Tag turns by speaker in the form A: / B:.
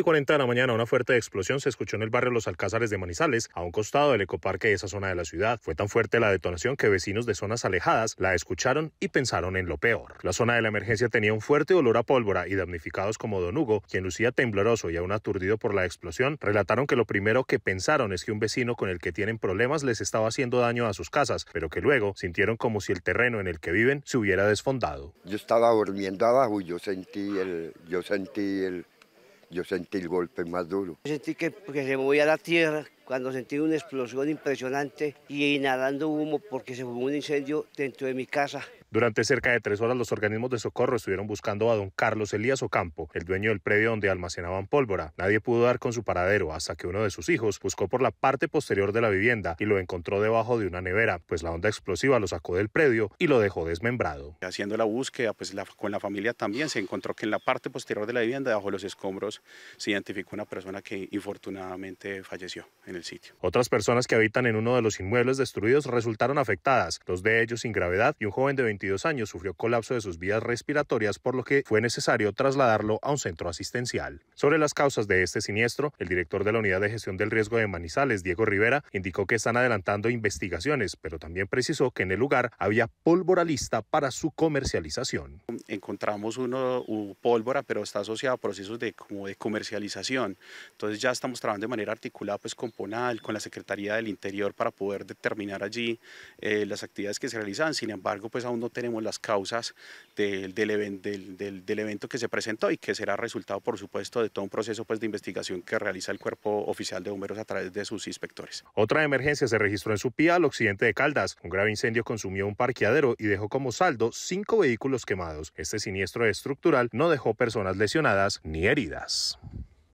A: y 40 de la mañana una fuerte explosión se escuchó en el barrio Los Alcázares de Manizales, a un costado del ecoparque de esa zona de la ciudad. Fue tan fuerte la detonación que vecinos de zonas alejadas la escucharon y pensaron en lo peor. La zona de la emergencia tenía un fuerte olor a pólvora y damnificados como Don Hugo, quien lucía tembloroso y aún aturdido por la explosión, relataron que lo primero que pensaron es que un vecino con el que tienen problemas les estaba haciendo daño a sus casas, pero que luego sintieron como si el terreno en el que viven se hubiera desfondado.
B: Yo estaba durmiendo abajo y yo sentí el, yo sentí el, yo sentí el golpe más duro. sentí que, se movía la tierra cuando sentí una explosión impresionante y inhalando humo porque se fue un incendio dentro de mi casa.
A: Durante cerca de tres horas los organismos de socorro estuvieron buscando a don Carlos Elías Ocampo, el dueño del predio donde almacenaban pólvora. Nadie pudo dar con su paradero hasta que uno de sus hijos buscó por la parte posterior de la vivienda y lo encontró debajo de una nevera, pues la onda explosiva lo sacó del predio y lo dejó desmembrado. Haciendo la
C: búsqueda pues con la familia también se encontró que en la parte posterior de la vivienda, bajo los escombros, se identificó una persona que infortunadamente falleció en el sitio.
A: Otras personas que habitan en uno de los inmuebles destruidos resultaron afectadas, dos de ellos sin gravedad y un joven de 20 22 años sufrió colapso de sus vías respiratorias, por lo que fue necesario trasladarlo a un centro asistencial. Sobre las causas de este siniestro, el director de la Unidad de Gestión del Riesgo de Manizales, Diego Rivera, indicó que están adelantando investigaciones, pero también precisó que en el lugar había pólvora lista para su comercialización.
C: Encontramos uno, pólvora, pero está asociado a procesos de, como de comercialización. Entonces ya estamos trabajando de manera articulada pues, con PONAL, con la Secretaría del Interior para poder determinar allí eh, las actividades que se realizan. Sin embargo, pues aún no no tenemos las causas del, del, evento que se presentó y que será resultado, por supuesto, de todo un proceso pues, de investigación que realiza el Cuerpo Oficial de Bomberos a través de sus inspectores.
A: Otra emergencia se registró en su pía al occidente de Caldas. Un grave incendio consumió un parqueadero y dejó como saldo cinco vehículos quemados. Este siniestro estructural no dejó personas lesionadas ni heridas.